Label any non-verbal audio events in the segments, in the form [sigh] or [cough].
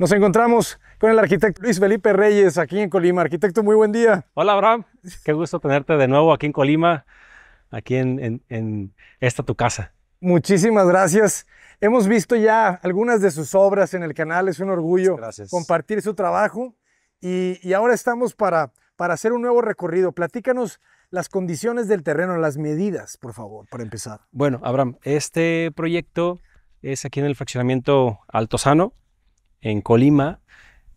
Nos encontramos con el arquitecto Luis Felipe Reyes aquí en Colima. Arquitecto, muy buen día. Hola, Abraham. Qué gusto tenerte de nuevo aquí en Colima, aquí en, esta tu casa. Muchísimas gracias. Hemos visto ya algunas de sus obras en el canal. Es un orgullo compartir su trabajo. Y, ahora estamos para, para hacer un nuevo recorrido. Platícanos las condiciones del terreno, las medidas, por favor, para empezar. Bueno, Abraham, este proyecto es aquí en el fraccionamiento Altozano, en Colima,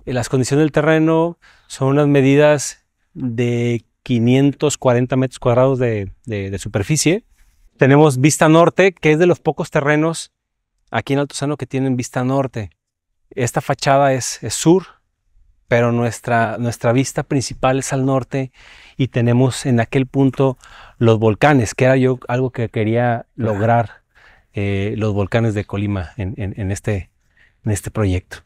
eh, las condiciones del terreno son unas medidas de 540 metros cuadrados de, superficie. Tenemos vista norte, que es de los pocos terrenos aquí en Altozano que tienen vista norte. Esta fachada es, sur, pero nuestra, nuestra vista principal es al norte y tenemos en aquel punto los volcanes, que era yo algo que quería lograr, eh, los volcanes de Colima en, en este en este proyecto.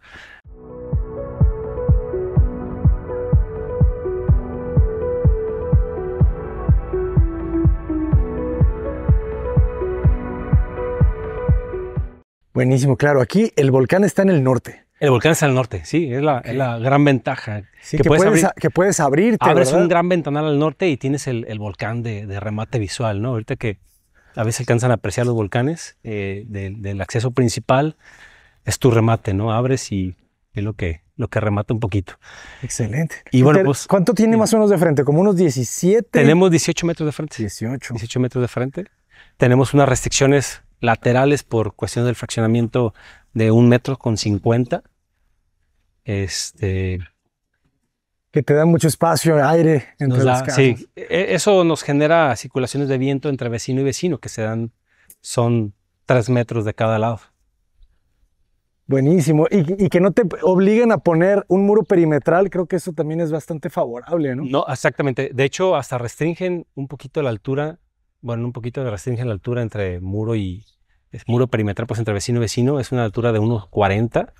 Buenísimo, claro. Aquí el volcán está en el norte. El volcán está el norte, sí, es la, gran ventaja. que, puedes, abrir, que puedes abrirte. Abres un gran ventanal al norte y tienes el, volcán de, remate visual, ¿no? Ahorita que a veces alcanzan a apreciar los volcanes eh, del acceso principal, es tu remate, ¿no? Abres y es lo que, lo que remata un poquito. Excelente. Y pues, ¿Cuánto tiene más o menos de frente? ¿Como unos 17? Tenemos 18 metros de frente. 18. 18 metros de frente. Tenemos unas restricciones laterales por cuestión del fraccionamiento de un metro con 50. Este... Que te da mucho espacio, aire entre las casas. Sí, e, eso nos genera circulaciones de viento entre vecino y vecino que se dan, son tres metros de cada lado. Buenísimo. Y, que no te obliguen a poner un muro perimetral, creo que eso también es bastante favorable, ¿no? No, exactamente. De hecho, hasta restringen un poquito la altura, bueno, un poquito restringen la altura entre muro y muro perimetral, pues entre vecino y vecino, es una altura de unos 40,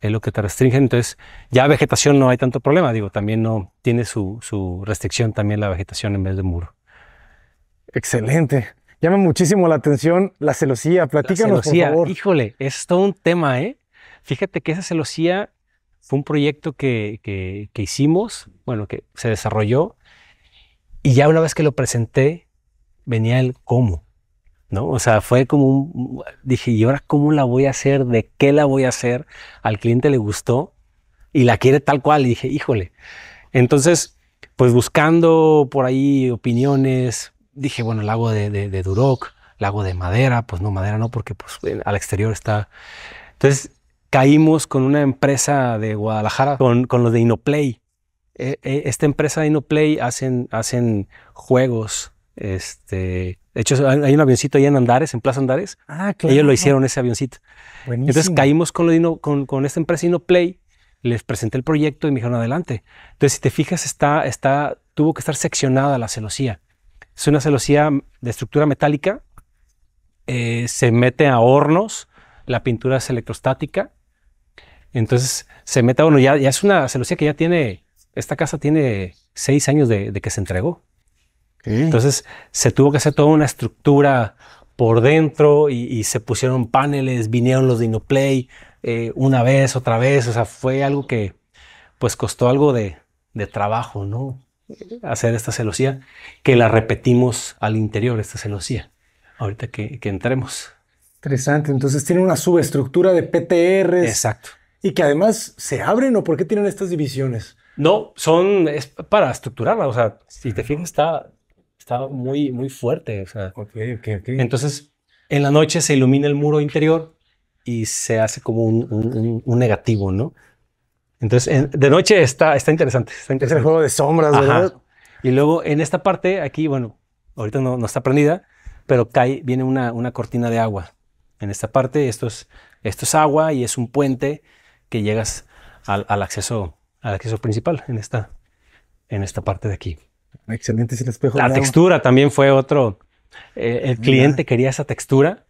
es lo que te restringen. Entonces, ya vegetación no hay tanto problema, digo, también no tiene su, restricción también la vegetación en vez de muro. Excelente llama muchísimo la atención la celosía. Platícanos, por favor. Híjole, es todo un tema, ¿eh? Fíjate que esa celosía fue un proyecto que, hicimos, bueno, que se desarrolló, y ya una vez que lo presenté, venía el cómo. ¿No? O sea, fue como un, dije, ¿y ahora cómo la voy a hacer? ¿De qué la voy a hacer? Al cliente le gustó y la quiere tal cual. Y dije, híjole. Entonces, pues buscando por ahí opiniones, dije, bueno, la hago de, Duroc, la hago de madera, pues no, madera no, porque pues, al exterior está... Entonces, caímos con una empresa de Guadalajara, con, con los de Inoplay. E, e, esta empresa de Inoplay hacen, hacen juegos. Este, de hecho, hay un avioncito ahí en Andares, en Plaza Andares. Ah, claro. Ellos lo hicieron ese avioncito. Entonces caímos con, lo con, esta empresa Inoplay, les presenté el proyecto y me dijeron adelante. Entonces, si te fijas, está, está, tuvo que estar seccionada la celosía. Es una celosía de estructura metálica, eh, se mete a hornos, la pintura es electrostática entonces se meta, bueno, ya, ya es una celosía que ya tiene, esta casa tiene seis años de, que se entregó. Entonces se tuvo que hacer toda una estructura por dentro y, se pusieron paneles, vinieron los de eh, una vez, otra vez, o sea, fue algo que pues costó algo de, trabajo, ¿no? Hacer esta celosía, que la repetimos al interior, esta celosía, ahorita que, que entremos. Interesante, entonces tiene una subestructura de PTR. Exacto y que además se abren o por qué tienen estas divisiones? No, son es para estructurarla. O sea, si te fijas, está, está muy, muy fuerte. O sea, okay, okay, Entonces, en la noche se ilumina el muro interior y se hace como un, un, negativo, ¿no? Entonces, de noche está, está interesante, Es el juego de sombras, ¿verdad? Y luego en esta parte, aquí, bueno, ahorita no, no está prendida, pero cae, viene una, una cortina de agua. En esta parte, esto es, esto es agua y es un puente que llegas al, acceso, al acceso principal en esta, en esta parte de aquí. Excelente, sin el espejo. La textura también fue otro. Eh, el cliente quería esa textura.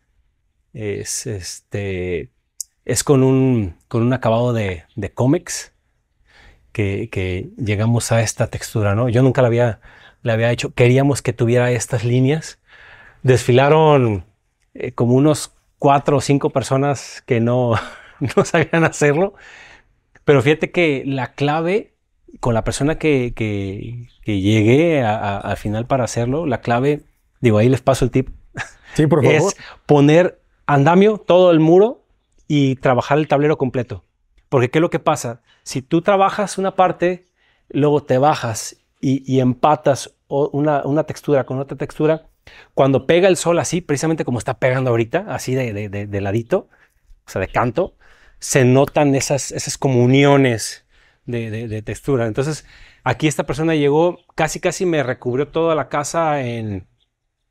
Es este. Es con un, con un acabado de, de cómics que, llegamos a esta textura, ¿no? Yo nunca la había, había hecho. Queríamos que tuviera estas líneas. Desfilaron eh, como unos cuatro o cinco personas que no, [laughs] no sabían hacerlo. Pero fíjate que la clave con la persona que, que, llegué al final para hacerlo, la clave, digo, ahí les paso el tip. Sí, por favor. Es poner andamio, todo el muro y trabajar el tablero completo. Porque ¿qué es lo que pasa? Si tú trabajas una parte, luego te bajas y, empatas una, una, textura con otra textura, cuando pega el sol así, precisamente como está pegando ahorita, así de ladito, o sea, de canto, se notan esas, esas comuniones de, de, textura. Entonces, aquí esta persona llegó, casi, casi me recubrió toda la casa en,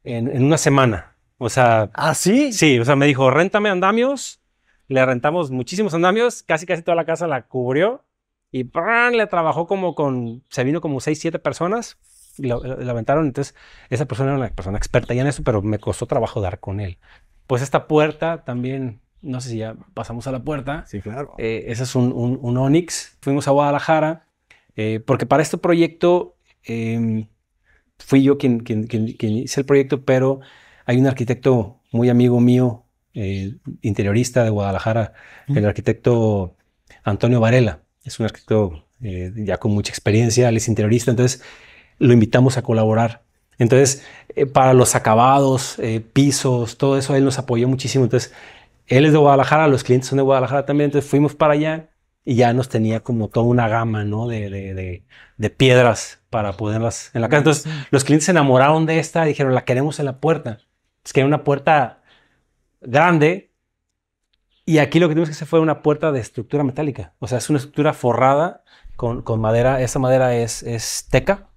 en, una semana. O sea... ¿Ah, sí? Sí, o sea, me dijo, réntame andamios. Le rentamos muchísimos andamios, casi, casi toda la casa la cubrió. Y le trabajó como con, se vino como seis, siete personas, y la aventaron. Entonces, esa persona era una persona experta ya en eso, pero me costó trabajo dar con él. Pues esta puerta también no sé si ya pasamos a la puerta. Sí, claro. Eh, ese es un, un, Onix. Fuimos a Guadalajara, eh, porque para este proyecto em, fui yo quien, quien, hice el proyecto, pero hay un arquitecto muy amigo mío, interiorista de Guadalajara, el arquitecto Antonio Varela. Es un arquitecto eh, ya con mucha experiencia, él es interiorista, entonces lo invitamos a colaborar. Entonces, para los acabados, pisos, todo eso, él nos apoyó muchísimo. Entonces, él es de Guadalajara, los clientes son de Guadalajara también, entonces fuimos para allá y ya nos tenía como toda una gama ¿no? de, piedras para ponerlas en la casa. Entonces los clientes se enamoraron de esta, dijeron, la queremos en la puerta. Es que era una puerta grande y aquí lo que tuvimos que hacer fue una puerta de estructura metálica. O sea, es una estructura forrada con, madera. Esa madera es, es teca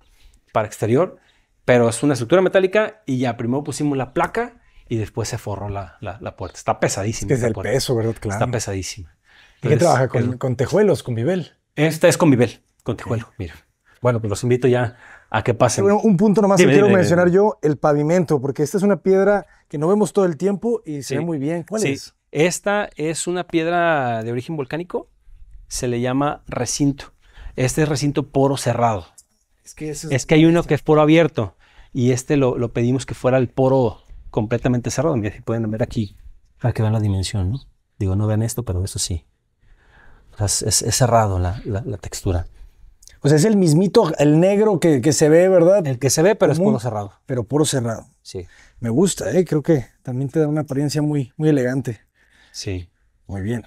para exterior, pero es una estructura metálica y ya primero pusimos la placa y después se forró la, puerta. Está pesadísima. Es, el peso, ¿verdad? Claro. Está pesadísima. ¿Y qué trabaja? ¿Con, tejuelos? ¿Con Vivel? Esta es con Vivel, con tejuelo, mira. Bueno, pues los invito ya a que pasen. un punto nomás que quiero mencionar yo, el pavimento, porque esta es una piedra que no vemos todo el tiempo y se ve muy bien. ¿Cuál es? Esta es una piedra de origen volcánico, se le llama recinto. Este es recinto poro cerrado. Es que, es, que hay uno que es poro abierto y este lo, lo pedimos que fuera el poro completamente cerrado. Mira, si pueden ver aquí, para que vean la dimensión, ¿no? Digo, no vean esto, pero eso sí. es, cerrado la, textura. O sea, es el mismito, el negro que, se ve, ¿verdad? El que se ve, pero es puro cerrado. Pero puro cerrado. Sí. Me gusta, ¿eh? Creo que también te da una apariencia muy, muy elegante. Sí. Muy bien.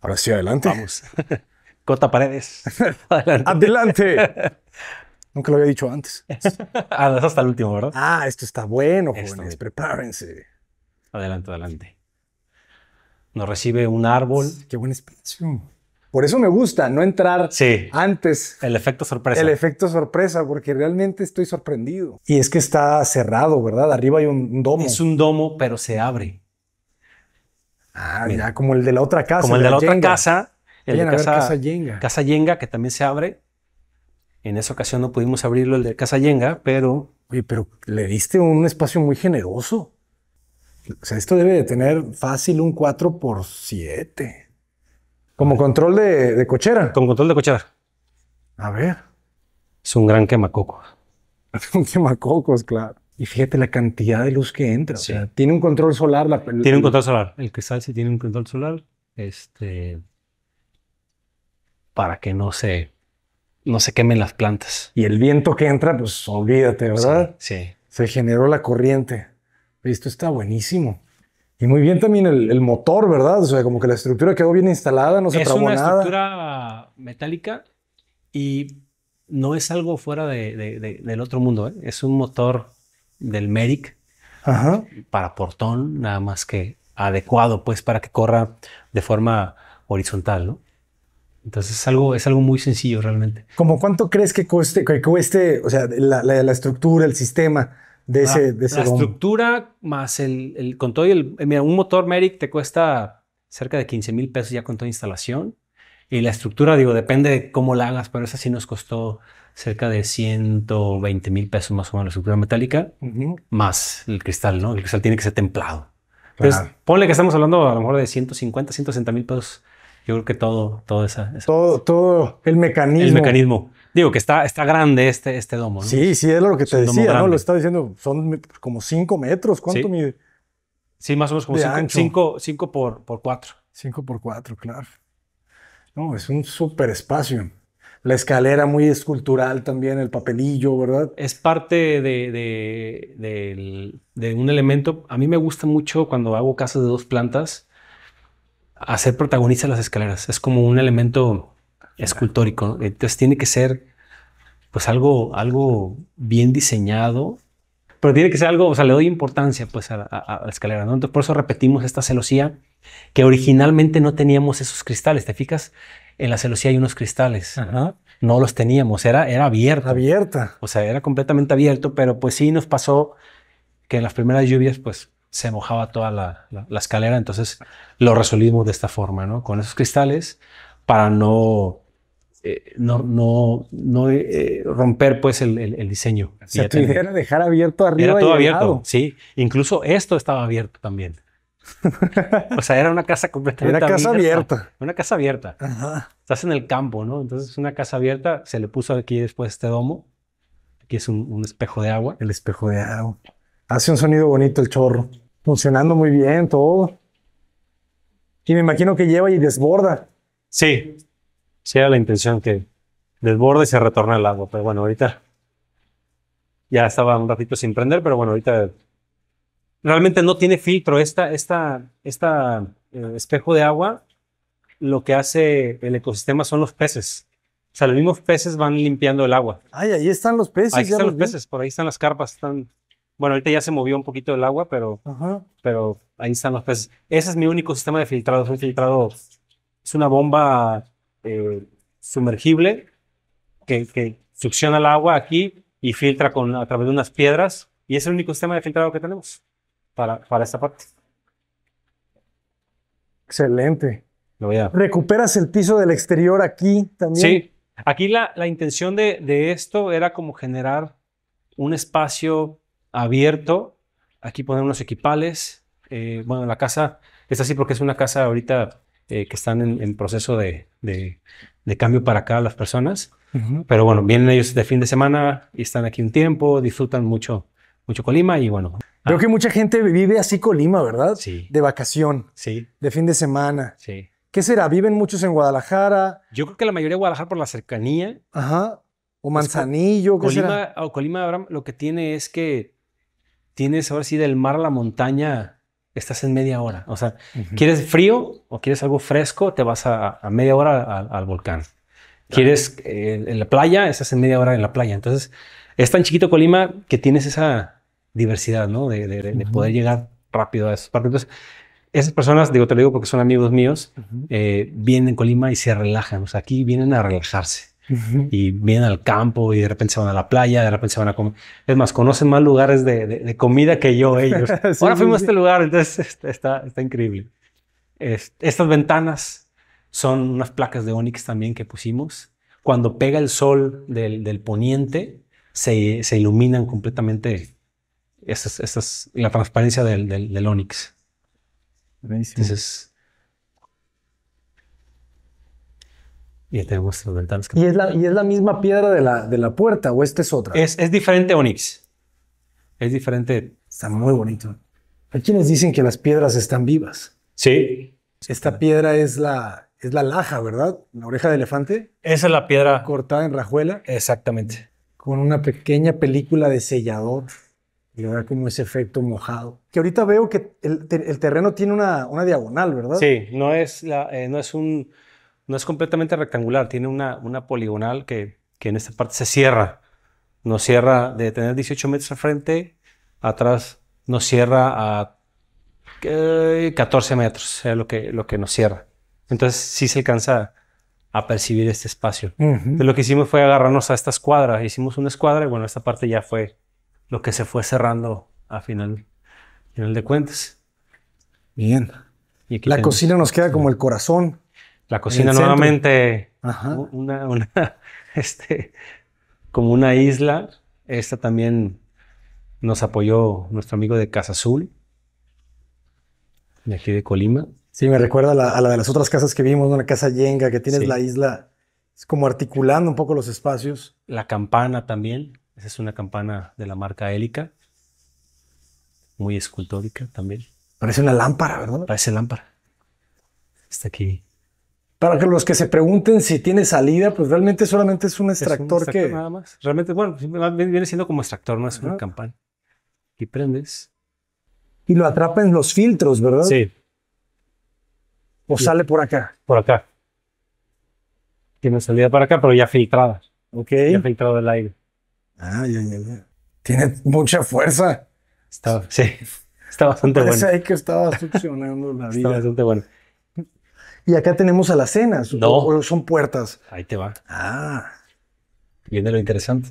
Ahora sí, adelante. Vamos. [laughs] Cota Paredes. [laughs] adelante. adelante. [laughs] Nunca lo había dicho antes. [laughs] ah, hasta el último, ¿verdad? Ah, esto está bueno, jóvenes. Prepárense. Adelante, adelante. Nos recibe un árbol. Qué buena expresión. Por eso me gusta no entrar antes. El efecto sorpresa. El efecto sorpresa, porque realmente estoy sorprendido. Y es que está cerrado, ¿verdad? Arriba hay un, domo. Es un domo, pero se abre. Ah, Mira. como el de la otra casa. Como el de la, otra casa. El de casa, casa Yenga. Casa Yenga, que también se abre. En esa ocasión no pudimos abrirlo el de Casa Yenga, pero... Oye, pero le diste un espacio muy generoso. O sea, esto debe de tener fácil un 4 por 7. Como control de, cochera. Con control de cochera. A ver. Es un gran quemacocos. [laughs] un quemacocos, claro. Y fíjate la cantidad de luz que entra. O sea, tiene un control solar. La, tiene un control solar. El que sale sí tiene un control solar. Este. Para que no se no se quemen las plantas. Y el viento que entra, pues olvídate, ¿verdad? Sí. Se generó la corriente. Esto está buenísimo. Y muy bien también el, motor, ¿verdad? O sea, como que la estructura quedó bien instalada, no se trabó nada. Es una estructura metálica y no es algo fuera de, del otro mundo. ¿eh? Es un motor del Medic para portón, nada más que adecuado, pues, para que corra de forma horizontal, ¿no? Entonces es algo, es algo muy sencillo realmente. ¿Cómo cuánto crees que, que cueste, o sea, la, estructura, el sistema de ese, la, de La estructura más el, el, con todo el, mira, un motor Merrick te cuesta cerca de 15 mil pesos ya con toda instalación. Y la estructura, digo, depende de cómo la hagas, pero esa sí nos costó cerca de 120 mil pesos más o menos la estructura metálica, más el cristal, ¿no? El cristal tiene que ser templado. Entonces, ponle que estamos hablando a lo mejor de 150, 160 mil pesos yo creo que todo, todo esa, todo, todo el mecanismo. El mecanismo. Digo que está, está grande este, este domo, ¿no? Sí, sí, es lo que te decía, ¿no? Lo estaba diciendo, son como cinco metros, ¿cuánto mide? Sí, más o menos como cinco, cinco por cuatro. Cinco por cuatro, claro. No, es un súper espacio. La escalera muy escultural también, el papelillo, ¿verdad? Es parte de, de, de un elemento. A mí me gusta mucho cuando hago casas de dos plantas hacer protagonista las escaleras. Es como un elemento escultórico. Entonces tiene que ser pues algo, algo bien diseñado, pero tiene que ser algo, o sea, le doy importancia pues a, la escalera, ¿no? Entonces, por eso repetimos esta celosía que originalmente no teníamos esos cristales, ¿te fijas? En la celosía hay unos cristales, no los teníamos, era, era abierta. Abierta. O sea, era completamente abierto, pero pues sí nos pasó que en las primeras lluvias pues se mojaba toda la, la, escalera, entonces lo resolvimos de esta forma, ¿no? Con esos cristales para no, eh, no, no, eh, romper pues el, el, diseño. O sea, dejar abierto arriba. Era todo abierto, sí. Incluso esto estaba abierto también. [laughs] o sea, era una casa completamente Era casa abierta. Una casa abierta. Estás en el campo, ¿no? Entonces, una casa abierta, se le puso aquí después este domo. Aquí es un, un espejo de agua. El espejo de agua. Hace un sonido bonito el chorro funcionando muy bien todo. Y me imagino que lleva y desborda. Sí, sí era la intención que desborde y se retorna el agua. Pero bueno, ahorita ya estaba un ratito sin prender, pero bueno, ahorita realmente no tiene filtro. Esta, esta, esta eh, espejo de agua, lo que hace el ecosistema son los peces. O sea, los mismos peces van limpiando el agua. Ay, ahí están los peces. Ahí están los peces, por ahí están las carpas, están bueno, ahorita ya se movió un poquito el agua, pero, pero ahí están los peces. Ese es mi único sistema de filtrado. Es un filtrado, es una bomba eh, sumergible que, succiona el agua aquí y filtra con, a través de unas piedras. Y es el único sistema de filtrado que tenemos para, para esta parte. Excelente. Lo voy a... Recuperas el piso del exterior aquí también. Sí, aquí la, la intención de, de esto era como generar un espacio abierto. Aquí poner unos equipales. Eh, bueno, la casa es así porque es una casa ahorita eh, que están en, proceso de, cambio para acá las personas. Pero bueno, vienen ellos de fin de semana y están aquí un tiempo, disfrutan mucho, mucho Colima y bueno. Creo ah. que mucha gente vive así Colima, ¿verdad? Sí. De vacación. Sí. De fin de semana. Sí. ¿Qué será? ¿Viven muchos en Guadalajara? Yo creo que la mayoría de Guadalajara por la cercanía. Ajá. O Manzanillo. Colima, O Colima, lo que tiene es que tienes ahora sí del mar a la montaña, estás en media hora. O sea, ¿quieres frío o quieres algo fresco? Te vas a, media hora al, volcán. ¿Quieres eh, en la playa? Estás en media hora en la playa. Entonces, es tan chiquito Colima que tienes esa diversidad, ¿no? De, poder llegar rápido a esas partes. Entonces, esas personas, digo, te lo digo porque son amigos míos, eh, vienen a Colima y se relajan. O sea, aquí vienen a relajarse y vienen al campo y de repente se van a la playa, de repente se van a comer. Es más, conocen más lugares de, de, comida que yo ellos. [laughs] Ahora fuimos a este lugar, entonces este, está, está increíble. estas ventanas son unas placas de Onyx también que pusimos. Cuando pega el sol del, del poniente, se, se, iluminan completamente. Esta es, la transparencia del, del, Entonces, Y ¿Y es la, misma piedra de la, de la puerta o esta es otra? Es, es diferente Onyx. Es diferente. Está muy bonito. Hay quienes dicen que las piedras están vivas. Sí. Esta piedra es la, es la laja, ¿verdad? La oreja de elefante. Esa es la piedra. Cortada en rajuela. Exactamente. Con una pequeña película de sellador. Y le da como ese efecto mojado. Que ahorita veo que el, terreno tiene una, una diagonal, ¿verdad? Sí, no es, la, eh, no es un no es completamente rectangular, tiene una, una poligonal que, en esta parte se cierra. Nos cierra de tener 18 metros al frente, atrás nos cierra a 14 eh, metros, es lo, que, lo que nos cierra. Entonces sí se alcanza a percibir este espacio. lo que hicimos fue agarrarnos a esta escuadra. Hicimos una escuadra y bueno, esta parte ya fue lo que se fue cerrando a final, de cuentas. Bien. La cocina nos queda como el corazón la cocina nuevamente, una, [laughs] este, como una isla. Esta también nos apoyó nuestro amigo de Casa Azul, de aquí de Colima. Sí, me recuerda a la, de las otras casas que vimos, una casa yenga que tiene la isla, es como articulando un poco los espacios. La campana también, esa es una campana de la marca Élica, muy escultórica también. Parece una lámpara, ¿verdad? Parece lámpara. Está aquí para que los que se pregunten si tiene salida, pues realmente solamente es un extractor, es un extractor que. Nada más. Realmente, bueno, viene siendo como extractor, no es una campana. Y prendes. Y lo atrapa en los filtros, ¿verdad? Sí. O sale por acá. Por acá. Tiene salida para acá, pero ya filtrada. Ok. Ya filtrado el aire. Ah, ya, ya, ya. Tiene mucha fuerza. Está, sí. Está bastante bueno. Parece que estaba succionando la [laughs] vida. Está bastante bueno. Y acá tenemos a No. O, son puertas. Ahí te va. Ah. Viene lo interesante.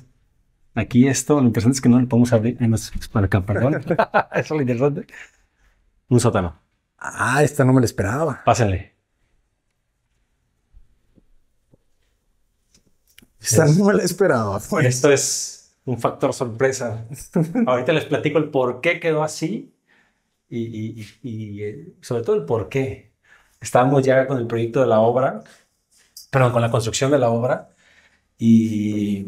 Aquí esto, lo interesante es que no le podemos abrir. es para acá, perdón. [laughs] Eso es lo interesante. Un sótano. Ah, esta no me la esperaba. Pásenle. Esta no me la esperaba. Pues. Esto es un factor sorpresa. [laughs] Ahorita les platico el por qué quedó así y, y eh, sobre todo el por qué estábamos ya con el proyecto de la obra, perdón, con la construcción de la obra y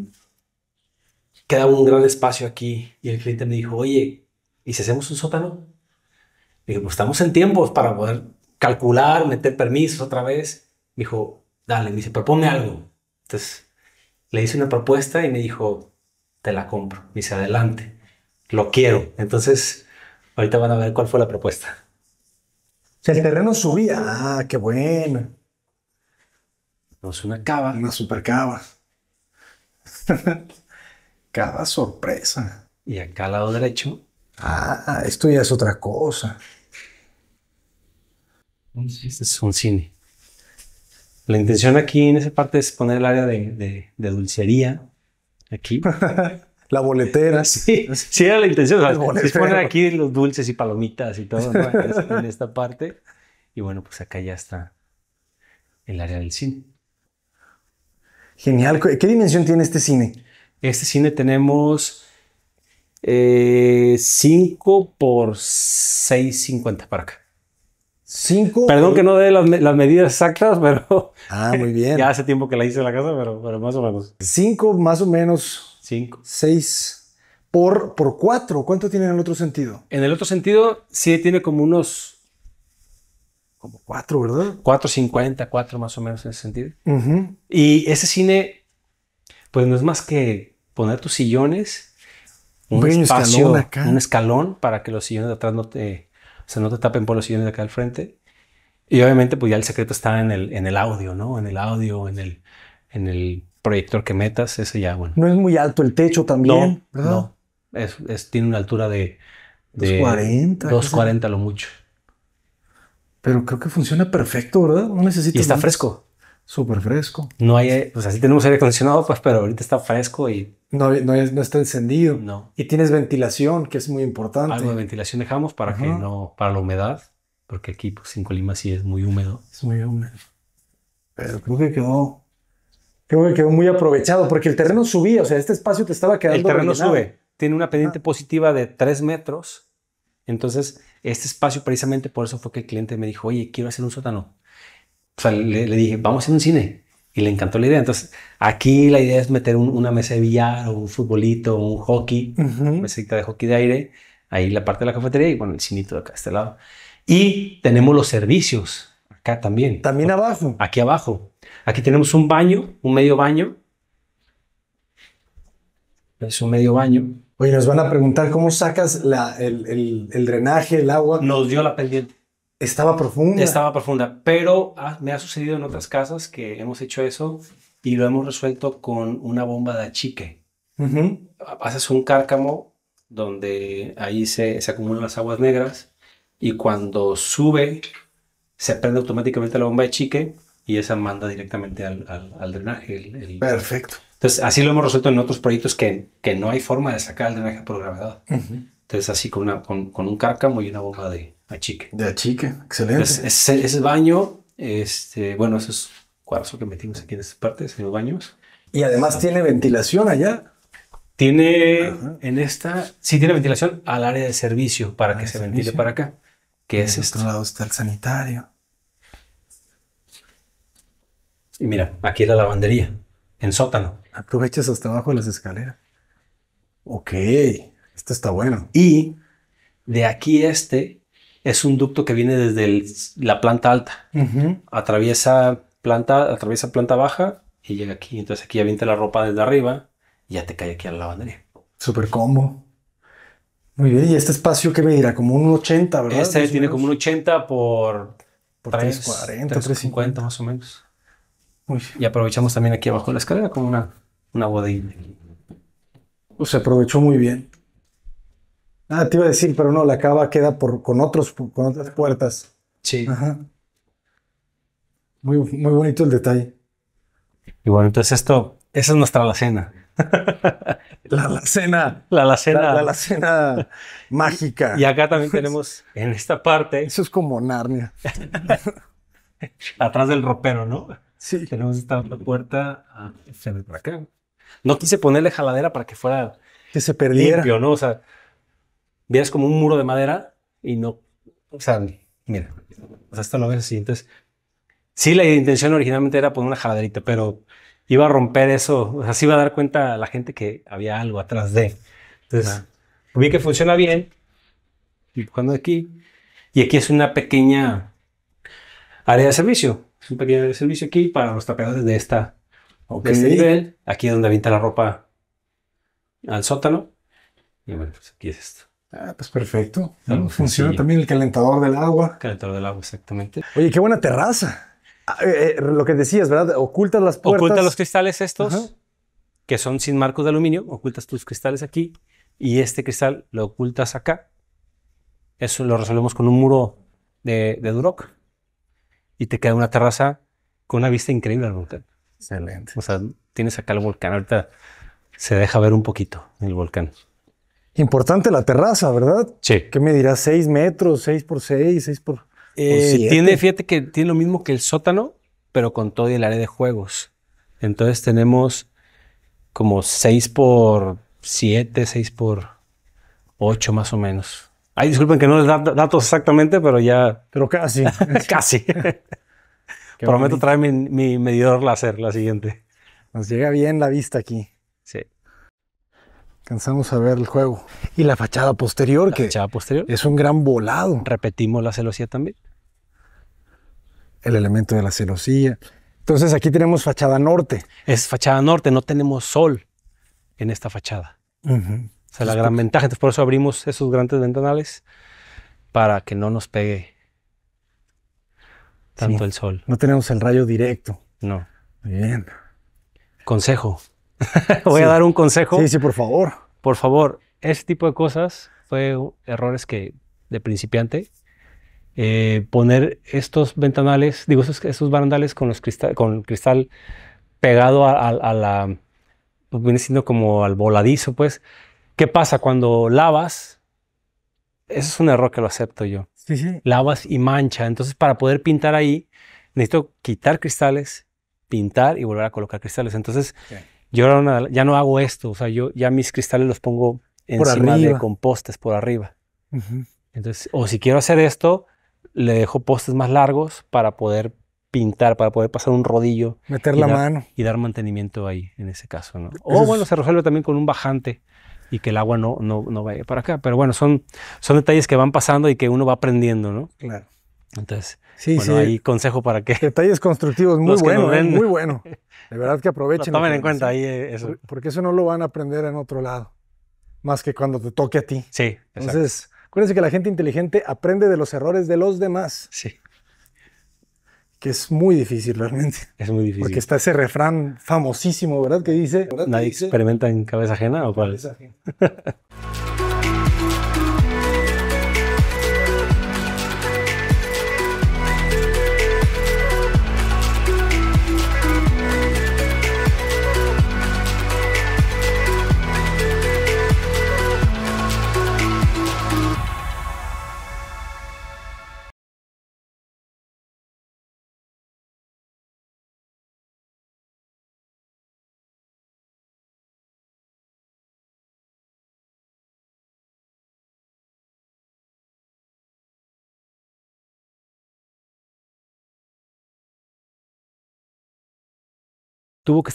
quedaba un gran espacio aquí y el cliente me dijo, oye, ¿y si hacemos un sótano? Y dije, pues estamos en tiempos para poder calcular, meter permisos otra vez. Me dijo, dale, me dice, propone algo. Entonces le hice una propuesta y me dijo, te la compro. Me dice, adelante, lo quiero. Entonces, ahorita van a ver cuál fue la propuesta el terreno subía. Ah, qué bueno. No es una cava. Una super cava. [laughs] cava sorpresa. Y acá al lado derecho. Ah, esto ya es otra cosa. Este es un cine. La intención aquí en esa parte es poner el área de, de dulcería. Aquí. [laughs] La boletera. Sí, [laughs] sí era la intención. O aquí los dulces y palomitas y todo en esta parte. Y bueno, pues acá ya está el área del cine. Genial. ¿Qué dimensión tiene este cine? Este cine tenemos 5 eh, por 6,50 para acá. cinco Perdón que no dé las, medidas exactas, pero. Ah, muy bien. [laughs] ya hace tiempo que la hice en la casa, pero, pero más o menos. cinco más o menos Cinco. Seis. Por, por cuatro. ¿Cuánto tiene en el otro sentido? En el otro sentido, sí tiene como unos. Como cuatro, ¿verdad? Cuatro cincuenta, cuatro más o menos en ese sentido. Y ese cine, pues no es más que poner tus sillones, un, espacio, un escalón para que los sillones de atrás no te, o no te tapen por los sillones de acá al frente. Y obviamente, pues ya el secreto está en el, en el audio, ¿no? En el audio, en el, en el proyector que metas, ese ya, bueno. No es muy alto el techo también, no, ¿verdad? No, es, tiene una altura de... de 240. 240 lo mucho. Pero creo que funciona perfecto, ¿verdad? No necesito Y está fresco. Súper fresco. No hay, pues así tenemos aire acondicionado, pues, pero ahorita está fresco y... No, no, está encendido. No. Y tienes ventilación, que es muy importante. Algo de ventilación dejamos para que no, para la humedad, porque aquí pues, en Colima sí es muy húmedo. Es muy húmedo. Pero creo que quedó creo que quedó muy aprovechado porque el terreno subía, o sea, este espacio te estaba quedando. El terreno sube, tiene una pendiente ah. positiva de 3 metros. Entonces, este espacio, precisamente por eso fue que el cliente me dijo, oye, quiero hacer un sótano. O sea, le, dije, vamos a hacer un cine. Y le encantó la idea. Entonces, aquí la idea es meter una mesa de billar o un futbolito o un hockey, mesita de hockey de aire, ahí la parte de la cafetería y bueno, el cinito de acá, este lado. Y tenemos los servicios acá también. También abajo. Aquí abajo. Aquí tenemos un baño, un medio baño. Es un medio baño. Oye, nos van a preguntar cómo sacas la, el, drenaje, el agua. Nos dio la pendiente. Estaba profunda. Estaba profunda, pero me ha sucedido en otras casas que hemos hecho eso y lo hemos resuelto con una bomba de achique. Haces un cárcamo donde ahí se, se acumulan las aguas negras y cuando sube se prende automáticamente la bomba de chique y esa manda directamente al, drenaje. Perfecto. Entonces, así lo hemos resuelto en otros proyectos que, que no hay forma de sacar el drenaje por gravedad. Entonces, así con, una, con, un cárcamo y una bomba de achique. De achique, excelente. ese, baño, este, bueno, eso es cuarzo que metimos aquí en esta parte, en los baños. Y además ah. tiene ventilación allá. Tiene en esta, sí tiene ventilación al área de servicio para que se ventile para acá que es esto. otro lado está el sanitario. Y mira, aquí la lavandería, en sótano. Aprovechas hasta abajo de las escaleras. Ok, esto está bueno. Y de aquí este es un ducto que viene desde la planta alta. Atraviesa planta, atraviesa planta baja y llega aquí. Entonces aquí ya viene la ropa desde arriba y ya te cae aquí a la lavandería. Super combo. Muy bien, y este espacio que dirá? como un 80, ¿verdad? Este tiene como un 80 por, por 340, 350 más o menos. Y aprovechamos también aquí abajo la escalera como una, una bodega. Pues se aprovechó muy bien. Ah, te iba a decir, pero no, la cava queda por, con, otros, con otras puertas. Sí. Ajá. Muy, muy bonito el detalle. Y bueno, entonces esto, esa es nuestra alacena. [laughs] la alacena. La alacena. La, la alacena [laughs] mágica. Y acá también tenemos en esta parte. Eso es como Narnia. [laughs] atrás del ropero, ¿no? Sí. Tenemos esta puerta. Ah, se ve acá. No quise ponerle jaladera para que fuera. Que se perdiera. Limpio, ¿no? O sea, vieras como un muro de madera y no. O sea, mira. O sea, esto no ves así. Entonces, sí, la intención originalmente era poner una jaladerita, pero iba a romper eso, o sea, iba a dar cuenta a la gente que había algo atrás de. Entonces, vi que funciona bien, y cuando aquí, y aquí es una pequeña área de servicio, es un pequeño área de servicio aquí para los tapeadores de, esta, este nivel, aquí es donde avienta la ropa al sótano, y bueno, pues aquí es esto. Ah, pues perfecto. Funciona también el calentador del agua. Calentador del agua, exactamente. Oye, qué buena terraza. Ah, eh, eh, lo que decías, ¿verdad? Ocultas las puertas. Ocultas los cristales estos, que son sin marcos de aluminio. Ocultas tus cristales aquí y este cristal lo ocultas acá. Eso lo resolvemos con un muro de, de Duroc. Y te queda una terraza con una vista increíble al volcán. Excelente. O sea, tienes acá el volcán. Ahorita se deja ver un poquito el volcán. Importante la terraza, ¿verdad? Sí. ¿Qué me dirás? ¿6 metros? ¿6 por 6? ¿6 por...? Pues eh, tiene, fíjate que tiene lo mismo que el sótano, pero con todo y el área de juegos. Entonces tenemos como 6 por 7, 6 por 8 más o menos. Ay, disculpen que no les da datos exactamente, pero ya. Pero casi. [laughs] casi. [laughs] [laughs] Prometo traer mi, medidor láser la siguiente. Nos llega bien la vista aquí. Sí. Cansamos a ver el juego. Y la fachada posterior, que fachada posterior. es un gran volado. Repetimos la celosía también el elemento de la celosía. Entonces aquí tenemos fachada norte. Es fachada norte, no tenemos sol en esta fachada. O sea, la gran ventaja. Entonces, por eso abrimos esos grandes ventanales para que no nos pegue tanto el sol. No tenemos el rayo directo. No. bien. Consejo. [laughs] Voy a dar un consejo. Sí, sí, por favor. Por favor, ese tipo de cosas fue errores que de principiante eh, poner estos ventanales, digo, estos, barandales con, los cristal, con cristal pegado a, a, la, pues viene siendo como al voladizo, pues. ¿Qué pasa cuando lavas? Eso es un error que lo acepto yo. Sí, sí. Lavas y mancha. Entonces, para poder pintar ahí, necesito quitar cristales, pintar y volver a colocar cristales. Entonces, yo ya no hago esto. O sea, yo ya mis cristales los pongo por encima de compostes por arriba. Entonces, o si quiero hacer esto, le dejo postes más largos para poder pintar, para poder pasar un rodillo. Meter la mano. Y dar mantenimiento ahí, en ese caso, ¿no? O bueno, se resuelve también con un bajante y que el agua no, no, vaya para acá. Pero bueno, son, son detalles que van pasando y que uno va aprendiendo, ¿no? Claro. Entonces, sí, bueno, sí. ahí consejo para que... Detalles constructivos, muy [laughs] buenos, ¿eh? muy bueno. De verdad que aprovechen. tomen en cuenta ahí eh, eso. Porque eso no lo van a aprender en otro lado, más que cuando te toque a ti. Sí, exacto. Entonces Acuérdense que la gente inteligente aprende de los errores de los demás. Sí. Que es muy difícil realmente. Es muy difícil. Porque está ese refrán famosísimo, ¿verdad? Que dice... Nadie experimenta en cabeza ajena o cuál. Cabeza ajena. [laughs] tuvo que